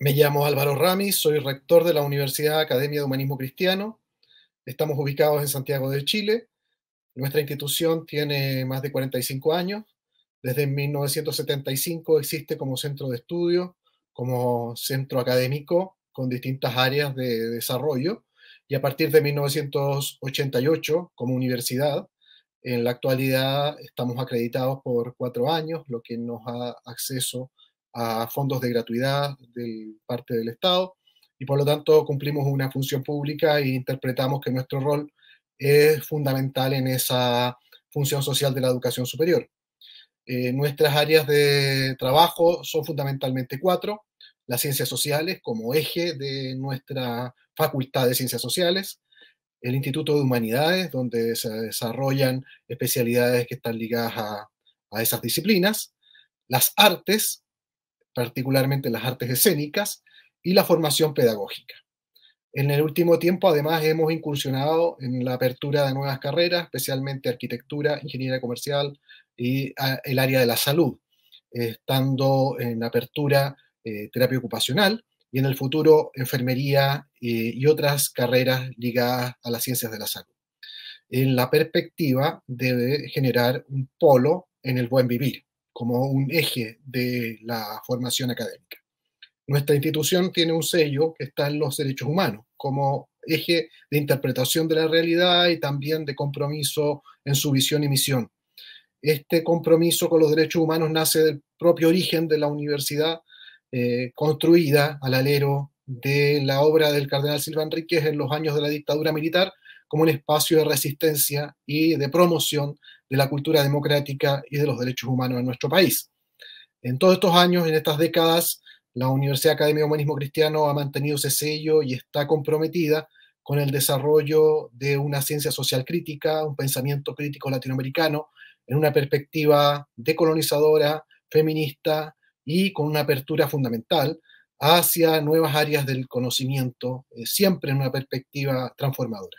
Me llamo Álvaro Ramis, soy rector de la Universidad Academia de Humanismo Cristiano. Estamos ubicados en Santiago de Chile. Nuestra institución tiene más de 45 años. Desde 1975 existe como centro de estudio, como centro académico con distintas áreas de desarrollo y a partir de 1988 como universidad. En la actualidad estamos acreditados por cuatro años, lo que nos da acceso a a fondos de gratuidad de parte del Estado y por lo tanto cumplimos una función pública e interpretamos que nuestro rol es fundamental en esa función social de la educación superior. Eh, nuestras áreas de trabajo son fundamentalmente cuatro. Las ciencias sociales como eje de nuestra facultad de ciencias sociales, el Instituto de Humanidades, donde se desarrollan especialidades que están ligadas a, a esas disciplinas, las artes, particularmente las artes escénicas, y la formación pedagógica. En el último tiempo, además, hemos incursionado en la apertura de nuevas carreras, especialmente arquitectura, ingeniería comercial y ah, el área de la salud, estando en apertura eh, terapia ocupacional y en el futuro enfermería eh, y otras carreras ligadas a las ciencias de la salud. En la perspectiva de generar un polo en el buen vivir, como un eje de la formación académica. Nuestra institución tiene un sello que está en los derechos humanos, como eje de interpretación de la realidad y también de compromiso en su visión y misión. Este compromiso con los derechos humanos nace del propio origen de la universidad, eh, construida al alero de la obra del cardenal Silva Enríquez en los años de la dictadura militar, como un espacio de resistencia y de promoción de la cultura democrática y de los derechos humanos en nuestro país. En todos estos años, en estas décadas, la Universidad Academia de Humanismo Cristiano ha mantenido ese sello y está comprometida con el desarrollo de una ciencia social crítica, un pensamiento crítico latinoamericano, en una perspectiva decolonizadora, feminista y con una apertura fundamental hacia nuevas áreas del conocimiento, eh, siempre en una perspectiva transformadora.